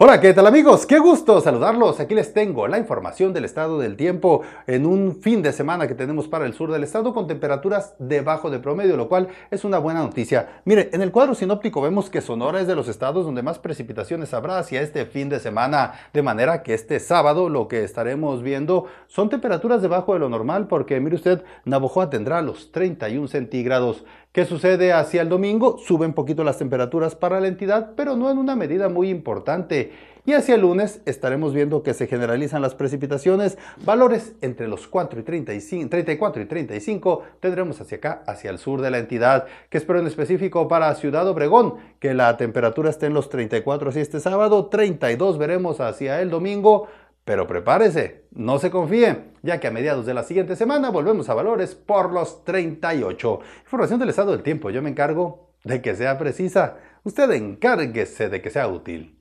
Hola, ¿qué tal amigos? Qué gusto saludarlos. Aquí les tengo la información del estado del tiempo en un fin de semana que tenemos para el sur del estado con temperaturas debajo de promedio, lo cual es una buena noticia. Mire, en el cuadro sinóptico vemos que Sonora es de los estados donde más precipitaciones habrá hacia este fin de semana, de manera que este sábado lo que estaremos viendo son temperaturas debajo de lo normal porque mire usted, Navojoa tendrá los 31 centígrados. ¿Qué sucede hacia el domingo? Suben poquito las temperaturas para la entidad, pero no en una medida muy importante. Y hacia el lunes estaremos viendo que se generalizan las precipitaciones, valores entre los 34 y 35 tendremos hacia acá, hacia el sur de la entidad, que espero en específico para Ciudad Obregón, que la temperatura esté en los 34 así este sábado, 32 veremos hacia el domingo, pero prepárese, no se confíe, ya que a mediados de la siguiente semana volvemos a valores por los 38. Información del estado del tiempo, yo me encargo de que sea precisa. Usted encárguese de que sea útil.